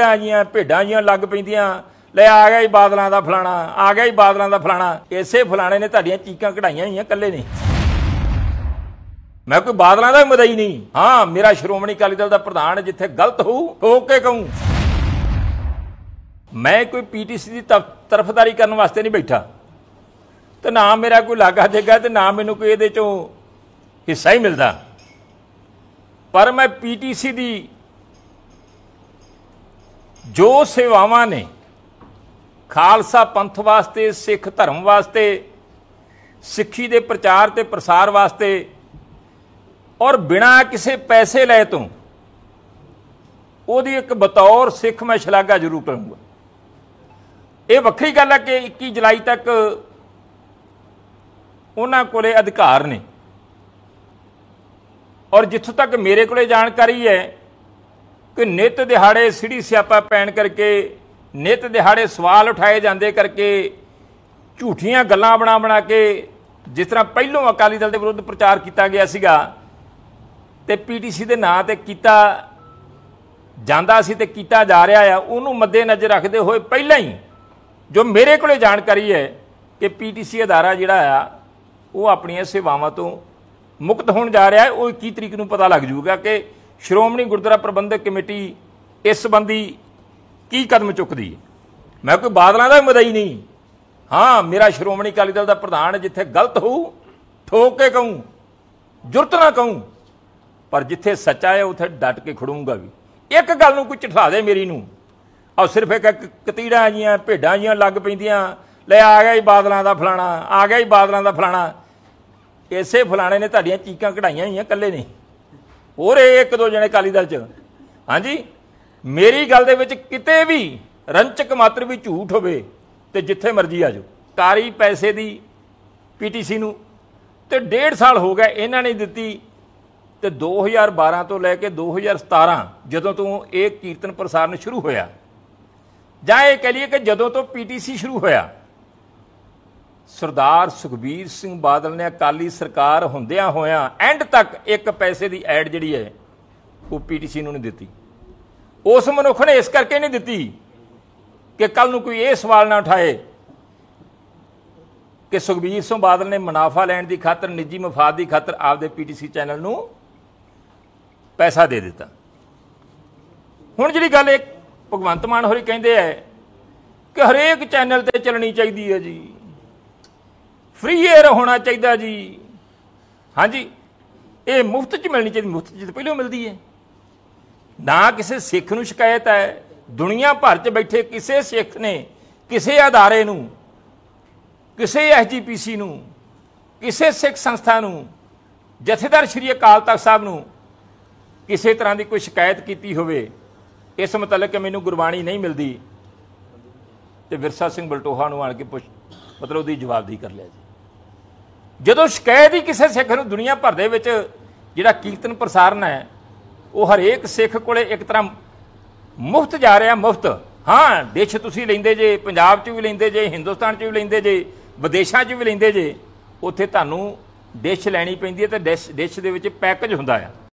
ਚੀਟਾਂ ਜੀਆਂ ਭੇਡਾਂ ਜੀਆਂ ਲੱਗ ਪੈਂਦੀਆਂ ਲੈ ਆ ਗਿਆ ਜੀ ਬਾਦਲਾਂ ਦਾ ਫਲਾਣਾ ਆ ਗਿਆ ਜੀ ਬਾਦਲਾਂ ਦਾ ਫਲਾਣਾ ਐਸੇ ਫਲਾਣੇ ਨੇ ਤੁਹਾਡੀਆਂ ਚੀਕਾਂ ਕਢਾਈਆਂ ਹੋਈਆਂ ਕੱਲੇ ਨੇ ਮੈਂ ਕੋਈ ਬਾਦਲਾਂ ਦਾ ਮਦਈ ਨਹੀਂ ਹਾਂ ਮੇਰਾ ਸ਼੍ਰੋਮਣੀ ਅਕਾਲੀ ਦਲ ਦਾ ਪ੍ਰਧਾਨ ਜਿੱਥੇ ਗਲਤ ਹੋਊ ਠੋਕ ਕੇ ਕਹੂੰ ਮੈਂ ਕੋਈ ਪੀਟੀਸੀ ਦੀ ਤਰਫਦਾਰੀ ਕਰਨ ਵਾਸਤੇ ਨਹੀਂ ਬੈਠਾ ਤੇ ਨਾ ਮੇਰਾ ਕੋਈ ਲਾਗਾ ਦੇਗਾ ਤੇ ਨਾ ਮੈਨੂੰ ਕੋਈ ਇਹਦੇ ਚੋਂ ਹਿੱਸਾ ਹੀ ਮਿਲਦਾ ਪਰ ਮੈਂ ਪੀਟੀਸੀ ਦੀ ਜੋ ਸੇਵਾਵਾਂ ਨੇ ਖਾਲਸਾ ਪੰਥ ਵਾਸਤੇ ਸਿੱਖ ਧਰਮ ਵਾਸਤੇ ਸਿੱਖੀ ਦੇ ਪ੍ਰਚਾਰ ਤੇ ਪ੍ਰਸਾਰ ਵਾਸਤੇ ਔਰ ਬਿਨਾ ਕਿਸੇ ਪੈਸੇ ਲੈ ਤੋਂ ਉਹਦੀ ਇੱਕ ਬਤੌਰ ਸਿੱਖ ਮੈਂ ਸ਼ਲਾਘਾ ਜ਼ਰੂਰ ਕਰੂੰਗਾ ਇਹ ਵੱਖਰੀ ਗੱਲ ਹੈ ਕਿ 21 ਜੁਲਾਈ ਤੱਕ ਉਹਨਾਂ ਕੋਲੇ ਅਧਿਕਾਰ ਨੇ ਔਰ ਜਿੱਥੋਂ ਤੱਕ ਮੇਰੇ ਕੋਲੇ ਜਾਣਕਾਰੀ ਹੈ ਕਿ ਨਿਤ ਦਿਹਾੜੇ ਸਿੜੀ ਸਿਆਪਾ ਪੈਣ ਕਰਕੇ ਨਿਤ ਦਿਹਾੜੇ ਸਵਾਲ ਉਠਾਏ ਜਾਂਦੇ ਕਰਕੇ ਝੂਠੀਆਂ ਗੱਲਾਂ ਬਣਾ ਬਣਾ ਕੇ ਜਿਸ ਤਰ੍ਹਾਂ ਪਹਿਲੋਂ ਅਕਾਲੀ ਦਲ ਦੇ ਵਿਰੁੱਧ ਪ੍ਰਚਾਰ ਕੀਤਾ ਗਿਆ ਸੀਗਾ ਤੇ ਪੀਟੀਸੀ ਦੇ ਨਾਂ ਤੇ ਕੀਤਾ ਜਾਂਦਾ ਸੀ ਤੇ ਕੀਤਾ ਜਾ ਰਿਹਾ ਆ ਉਹਨੂੰ ਮੱਦੇ ਨਜ਼ਰ ਰੱਖਦੇ ਹੋਏ ਪਹਿਲਾਂ ਹੀ ਜੋ ਮੇਰੇ ਕੋਲੇ ਜਾਣਕਾਰੀ ਹੈ ਕਿ ਪੀਟੀਸੀ ਅਦਾਰਾ ਜਿਹੜਾ ਆ ਉਹ ਆਪਣੀਆਂ ਸੇਵਾਵਾਂ ਤੋਂ ਮੁਕਤ ਹੋਣ ਜਾ ਰਿਹਾ ਹੈ ਉਹ 21 ਤਰੀਕ ਨੂੰ ਪਤਾ ਲੱਗ ਜਾਊਗਾ ਕਿ ਸ਼੍ਰੋਮਣੀ ਗੁਰਦੁਆਰਾ ਪ੍ਰਬੰਧਕ ਕਮੇਟੀ ਇਸ ਸੰਬੰਧੀ ਕੀ ਕਦਮ ਚੁੱਕਦੀ ਹੈ ਮੈਂ ਕੋਈ ਬਾਦਲਾਂ ਦਾ ਮਦਈ ਨਹੀਂ ਹਾਂ ਮੇਰਾ ਸ਼੍ਰੋਮਣੀ ਅਕਾਲੀ ਦਲ ਦਾ ਪ੍ਰਧਾਨ ਜਿੱਥੇ ਗਲਤ ਹੋਊ ਠੋਕ ਕੇ ਕਹੂੰ ਜੁਰਤ ਨਾ ਕਹੂੰ ਪਰ ਜਿੱਥੇ ਸੱਚਾ ਹੈ ਉਥੇ ਡਟ ਕੇ ਖੜੂੰਗਾ ਵੀ ਇੱਕ ਗੱਲ ਨੂੰ ਕੋਈ ਛਡਾ ਦੇ ਮੇਰੀ ਨੂੰ ਆ ਸਿਰਫ ਇੱਕ ਕਤੀੜਾ ਜੀਆਂ ਭੇਡਾਂ ਜੀਆਂ ਲੱਗ ਪੈਂਦੀਆਂ ਲੈ ਆ ਗਿਆ ਹੀ ਬਾਦਲਾਂ ਦਾ ਫਲਾਣਾ ਆ ਗਿਆ ਹੀ ਬਾਦਲਾਂ ਦਾ ਫਲਾਣਾ ਐਸੇ ਫਲਾਣੇ ਨੇ ਤੁਹਾਡੀਆਂ ਚੀਕਾਂ ਕਢਾਈਆਂ ਹੋਈਆਂ ਇਕੱਲੇ ਨਹੀਂ ਹੋਰ ਇਹ ਇੱਕ ਦੋ ਜਣੇ ਕਾਲੀ ਦਲ ਚ ਹਾਂਜੀ ਮੇਰੀ ਗੱਲ ਦੇ ਵਿੱਚ ਕਿਤੇ ਵੀ ਰੰਚਕ ਮਾਤਰ ਵੀ ਝੂਠ ਹੋਵੇ ਤੇ ਜਿੱਥੇ ਮਰਜ਼ੀ ਆ ਜਾਓ ਕਾਰੀ ਪੈਸੇ ਦੀ ਪੀਟੀਸੀ ਨੂੰ ਤੇ ਡੇਢ ਸਾਲ ਹੋ ਗਿਆ ਇਹਨਾਂ ਨੇ ਦਿੱਤੀ ਤੇ 2012 ਤੋਂ ਲੈ ਕੇ 2017 ਜਦੋਂ ਤੋਂ ਇਹ ਕੀਰਤਨ ਪ੍ਰਸਾਰਣ ਸ਼ੁਰੂ ਹੋਇਆ ਜਾਂ ਇਹ ਕਹ ਲਈਏ ਕਿ ਜਦੋਂ ਤੋਂ ਪੀਟੀਸੀ ਸ਼ੁਰੂ ਹੋਇਆ ਸਰਦਾਰ ਸੁਖਬੀਰ ਸਿੰਘ ਬਾਦਲ ਨੇ ਅਕਾਲੀ ਸਰਕਾਰ ਹੁੰਦਿਆਂ ਹੋਇਆਂ ਐਂਡ ਤੱਕ ਇੱਕ ਪੈਸੇ ਦੀ ਐਡ ਜਿਹੜੀ ਹੈ ਉਹ ਪੀਟੀਸੀ ਨੂੰ ਨਹੀਂ ਦਿੱਤੀ ਉਸ ਮਨੁੱਖ ਨੇ ਇਸ ਕਰਕੇ ਨਹੀਂ ਦਿੱਤੀ ਕਿ ਕੱਲ ਨੂੰ ਕੋਈ ਇਹ ਸਵਾਲ ਨਾ ਉਠਾਏ ਕਿ ਸੁਖਬੀਰ ਸਿੰਘ ਬਾਦਲ ਨੇ ਮੁਨਾਫਾ ਲੈਣ ਦੀ ਖਾਤਰ ਨਿੱਜੀ ਮਫਾਦ ਦੀ ਖਾਤਰ ਆਪਦੇ ਪੀਟੀਸੀ ਚੈਨਲ ਨੂੰ ਪੈਸਾ ਦੇ ਦਿੱਤਾ ਹੁਣ ਜਿਹੜੀ ਗੱਲ ਇਹ ਭਗਵੰਤ ਮਾਨ ਹੋਰੀ ਕਹਿੰਦੇ ਐ ਕਿ ਹਰੇਕ ਚੈਨਲ ਤੇ ਚੱਲਣੀ ਚਾਹੀਦੀ ਹੈ ਜੀ ਫ੍ਰੀ 에ਅਰ ਹੋਣਾ ਚਾਹੀਦਾ ਜੀ ਹਾਂਜੀ ਇਹ ਮੁਫਤ 'ਚ ਮਿਲਣੀ ਚਾਹੀਦੀ ਮੁਫਤ 'ਚ ਪਹਿਲਾਂ ਮਿਲਦੀ ਹੈ ਨਾ ਕਿਸੇ ਸਿੱਖ ਨੂੰ ਸ਼ਿਕਾਇਤ ਹੈ ਦੁਨੀਆ ਭਰ 'ਚ ਬੈਠੇ ਕਿਸੇ ਸਿੱਖ ਨੇ ਕਿਸੇ ਆਧਾਰੇ ਨੂੰ ਕਿਸੇ ਐਸਜੀਪੀਸੀ ਨੂੰ ਕਿਸੇ ਸਿੱਖ ਸੰਸਥਾ ਨੂੰ ਜਥੇਦਾਰ ਸ਼੍ਰੀ ਅਕਾਲ ਤਖਤ ਸਾਹਿਬ ਨੂੰ ਕਿਸੇ ਤਰ੍ਹਾਂ ਦੀ ਕੋਈ ਸ਼ਿਕਾਇਤ ਕੀਤੀ ਹੋਵੇ ਇਸ ਕਿ ਮੈਨੂੰ ਗੁਰਬਾਣੀ ਨਹੀਂ ਮਿਲਦੀ ਤੇ ਵਿਰਸਾ ਸਿੰਘ ਬਲਟੋਹਾ ਨੂੰ ਆਣ ਕੇ ਪੁੱਛ ਮਤਲਬ ਉਹਦੀ ਜਵਾਬਦੇਹੀ ਕਰ ਲਿਆ ਜੀ ਜਦੋਂ ਸ਼ਿਕਾਇਤ ਹੀ ਕਿਸੇ ਸਿੱਖ ਨੂੰ ਦੁਨੀਆ ਭਰ ਦੇ ਵਿੱਚ ਜਿਹੜਾ ਕੀਰਤਨ ਪ੍ਰਸਾਰਨ ਹੈ ਉਹ ਹਰੇਕ ਸਿੱਖ ਕੋਲੇ ਇੱਕ ਤਰ੍ਹਾਂ ਮੁਫਤ ਜਾ ਰਿਹਾ ਮੁਫਤ ਹਾਂ ਦੇਸ਼ ਤੁਸੀਂ ਲੈਂਦੇ ਜੇ ਪੰਜਾਬ 'ਚ ਵੀ ਲੈਂਦੇ ਜੇ ਹਿੰਦੁਸਤਾਨ 'ਚ ਵੀ ਲੈਂਦੇ ਜੇ ਵਿਦੇਸ਼ਾਂ 'ਚ ਵੀ ਲੈਂਦੇ ਜੇ ਉੱਥੇ ਤੁਹਾਨੂੰ ਡਿਸ਼ ਲੈਣੀ ਪੈਂਦੀ ਹੈ ਤੇ ਡਿਸ਼ ਦੇ ਵਿੱਚ ਪੈਕੇਜ ਹੁੰਦਾ ਹੈ